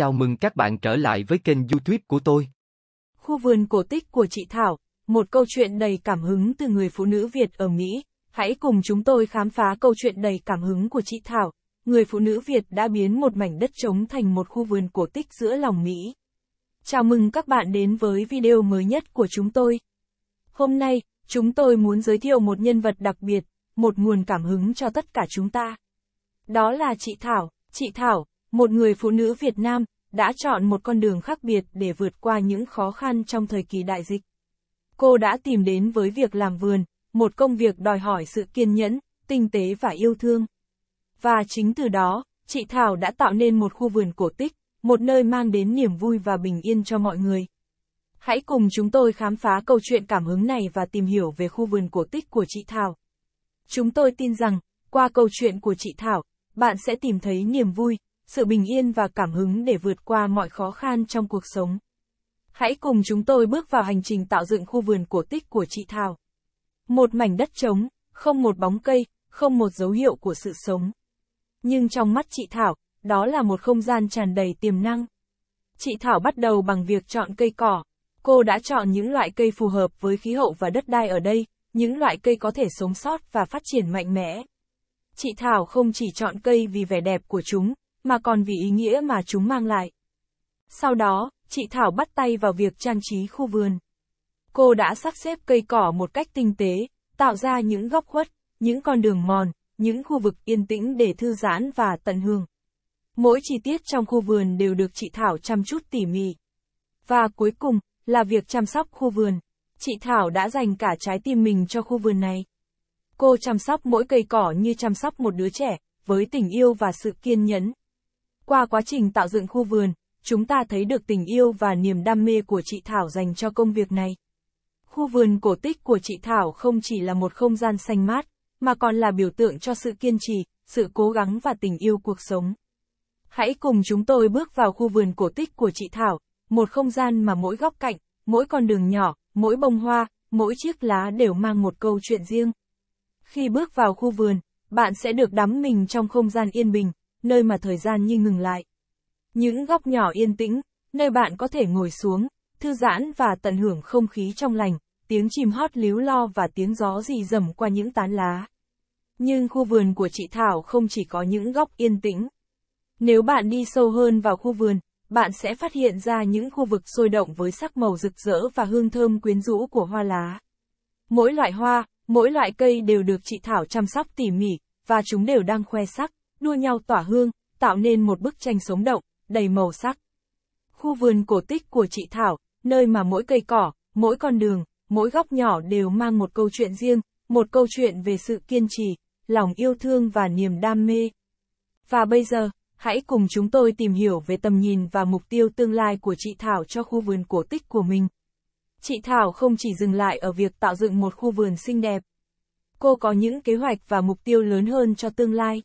Chào mừng các bạn trở lại với kênh youtube của tôi. Khu vườn cổ tích của chị Thảo, một câu chuyện đầy cảm hứng từ người phụ nữ Việt ở Mỹ. Hãy cùng chúng tôi khám phá câu chuyện đầy cảm hứng của chị Thảo, người phụ nữ Việt đã biến một mảnh đất trống thành một khu vườn cổ tích giữa lòng Mỹ. Chào mừng các bạn đến với video mới nhất của chúng tôi. Hôm nay, chúng tôi muốn giới thiệu một nhân vật đặc biệt, một nguồn cảm hứng cho tất cả chúng ta. Đó là chị Thảo. Chị Thảo, một người phụ nữ Việt Nam đã chọn một con đường khác biệt để vượt qua những khó khăn trong thời kỳ đại dịch. Cô đã tìm đến với việc làm vườn, một công việc đòi hỏi sự kiên nhẫn, tinh tế và yêu thương. Và chính từ đó, chị Thảo đã tạo nên một khu vườn cổ tích, một nơi mang đến niềm vui và bình yên cho mọi người. Hãy cùng chúng tôi khám phá câu chuyện cảm hứng này và tìm hiểu về khu vườn cổ tích của chị Thảo. Chúng tôi tin rằng, qua câu chuyện của chị Thảo, bạn sẽ tìm thấy niềm vui, sự bình yên và cảm hứng để vượt qua mọi khó khăn trong cuộc sống. Hãy cùng chúng tôi bước vào hành trình tạo dựng khu vườn cổ tích của chị Thảo. Một mảnh đất trống, không một bóng cây, không một dấu hiệu của sự sống. Nhưng trong mắt chị Thảo, đó là một không gian tràn đầy tiềm năng. Chị Thảo bắt đầu bằng việc chọn cây cỏ. Cô đã chọn những loại cây phù hợp với khí hậu và đất đai ở đây, những loại cây có thể sống sót và phát triển mạnh mẽ. Chị Thảo không chỉ chọn cây vì vẻ đẹp của chúng, mà còn vì ý nghĩa mà chúng mang lại. Sau đó, chị Thảo bắt tay vào việc trang trí khu vườn. Cô đã sắp xếp cây cỏ một cách tinh tế, tạo ra những góc khuất, những con đường mòn, những khu vực yên tĩnh để thư giãn và tận hưởng. Mỗi chi tiết trong khu vườn đều được chị Thảo chăm chút tỉ mỉ. Và cuối cùng, là việc chăm sóc khu vườn. Chị Thảo đã dành cả trái tim mình cho khu vườn này. Cô chăm sóc mỗi cây cỏ như chăm sóc một đứa trẻ, với tình yêu và sự kiên nhẫn. Qua quá trình tạo dựng khu vườn, chúng ta thấy được tình yêu và niềm đam mê của chị Thảo dành cho công việc này. Khu vườn cổ tích của chị Thảo không chỉ là một không gian xanh mát, mà còn là biểu tượng cho sự kiên trì, sự cố gắng và tình yêu cuộc sống. Hãy cùng chúng tôi bước vào khu vườn cổ tích của chị Thảo, một không gian mà mỗi góc cạnh, mỗi con đường nhỏ, mỗi bông hoa, mỗi chiếc lá đều mang một câu chuyện riêng. Khi bước vào khu vườn, bạn sẽ được đắm mình trong không gian yên bình, nơi mà thời gian như ngừng lại. Những góc nhỏ yên tĩnh, nơi bạn có thể ngồi xuống, thư giãn và tận hưởng không khí trong lành, tiếng chim hót líu lo và tiếng gió rì rầm qua những tán lá. Nhưng khu vườn của chị Thảo không chỉ có những góc yên tĩnh. Nếu bạn đi sâu hơn vào khu vườn, bạn sẽ phát hiện ra những khu vực sôi động với sắc màu rực rỡ và hương thơm quyến rũ của hoa lá. Mỗi loại hoa, mỗi loại cây đều được chị Thảo chăm sóc tỉ mỉ, và chúng đều đang khoe sắc đua nhau tỏa hương, tạo nên một bức tranh sống động, đầy màu sắc. Khu vườn cổ tích của chị Thảo, nơi mà mỗi cây cỏ, mỗi con đường, mỗi góc nhỏ đều mang một câu chuyện riêng, một câu chuyện về sự kiên trì, lòng yêu thương và niềm đam mê. Và bây giờ, hãy cùng chúng tôi tìm hiểu về tầm nhìn và mục tiêu tương lai của chị Thảo cho khu vườn cổ tích của mình. Chị Thảo không chỉ dừng lại ở việc tạo dựng một khu vườn xinh đẹp. Cô có những kế hoạch và mục tiêu lớn hơn cho tương lai.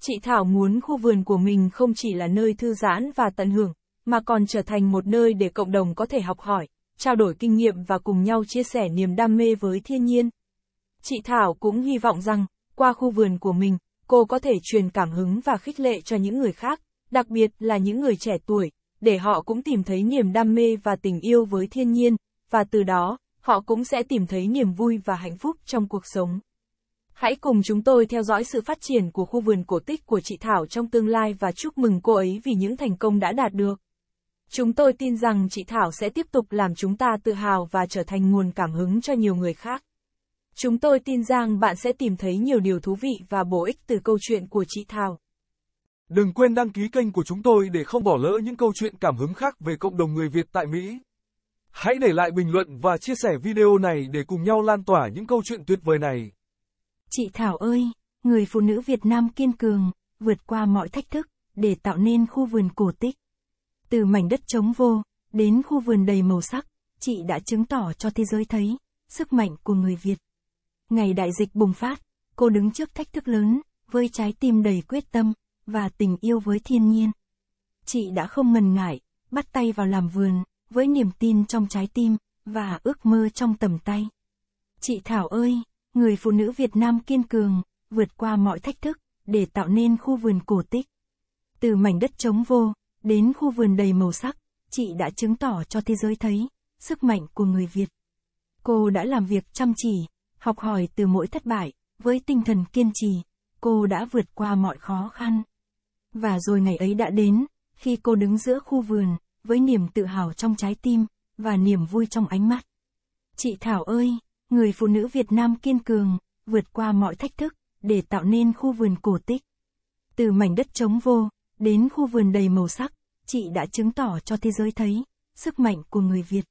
Chị Thảo muốn khu vườn của mình không chỉ là nơi thư giãn và tận hưởng, mà còn trở thành một nơi để cộng đồng có thể học hỏi, trao đổi kinh nghiệm và cùng nhau chia sẻ niềm đam mê với thiên nhiên. Chị Thảo cũng hy vọng rằng, qua khu vườn của mình, cô có thể truyền cảm hứng và khích lệ cho những người khác, đặc biệt là những người trẻ tuổi, để họ cũng tìm thấy niềm đam mê và tình yêu với thiên nhiên, và từ đó, họ cũng sẽ tìm thấy niềm vui và hạnh phúc trong cuộc sống. Hãy cùng chúng tôi theo dõi sự phát triển của khu vườn cổ tích của chị Thảo trong tương lai và chúc mừng cô ấy vì những thành công đã đạt được. Chúng tôi tin rằng chị Thảo sẽ tiếp tục làm chúng ta tự hào và trở thành nguồn cảm hứng cho nhiều người khác. Chúng tôi tin rằng bạn sẽ tìm thấy nhiều điều thú vị và bổ ích từ câu chuyện của chị Thảo. Đừng quên đăng ký kênh của chúng tôi để không bỏ lỡ những câu chuyện cảm hứng khác về cộng đồng người Việt tại Mỹ. Hãy để lại bình luận và chia sẻ video này để cùng nhau lan tỏa những câu chuyện tuyệt vời này. Chị Thảo ơi, người phụ nữ Việt Nam kiên cường, vượt qua mọi thách thức, để tạo nên khu vườn cổ tích. Từ mảnh đất trống vô, đến khu vườn đầy màu sắc, chị đã chứng tỏ cho thế giới thấy, sức mạnh của người Việt. Ngày đại dịch bùng phát, cô đứng trước thách thức lớn, với trái tim đầy quyết tâm, và tình yêu với thiên nhiên. Chị đã không ngần ngại, bắt tay vào làm vườn, với niềm tin trong trái tim, và ước mơ trong tầm tay. Chị Thảo ơi, người phụ nữ Việt Nam kiên cường, vượt qua mọi thách thức, để tạo nên khu vườn cổ tích. Từ mảnh đất trống vô, đến khu vườn đầy màu sắc, chị đã chứng tỏ cho thế giới thấy, sức mạnh của người Việt. Cô đã làm việc chăm chỉ, học hỏi từ mỗi thất bại, với tinh thần kiên trì, cô đã vượt qua mọi khó khăn. Và rồi ngày ấy đã đến, khi cô đứng giữa khu vườn, với niềm tự hào trong trái tim, và niềm vui trong ánh mắt. Chị Thảo ơi! người phụ nữ Việt Nam kiên cường, vượt qua mọi thách thức, để tạo nên khu vườn cổ tích. Từ mảnh đất trống vô, đến khu vườn đầy màu sắc, chị đã chứng tỏ cho thế giới thấy, sức mạnh của người Việt.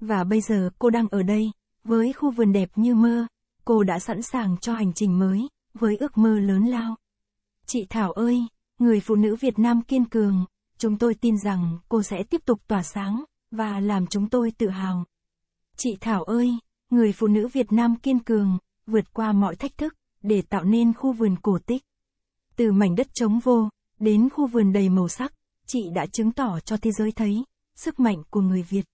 Và bây giờ cô đang ở đây, với khu vườn đẹp như mơ, cô đã sẵn sàng cho hành trình mới, với ước mơ lớn lao. Chị Thảo ơi, người phụ nữ Việt Nam kiên cường, chúng tôi tin rằng cô sẽ tiếp tục tỏa sáng, và làm chúng tôi tự hào. Chị Thảo ơi! người phụ nữ Việt Nam kiên cường, vượt qua mọi thách thức, để tạo nên khu vườn cổ tích. Từ mảnh đất trống vô, đến khu vườn đầy màu sắc, chị đã chứng tỏ cho thế giới thấy, sức mạnh của người Việt.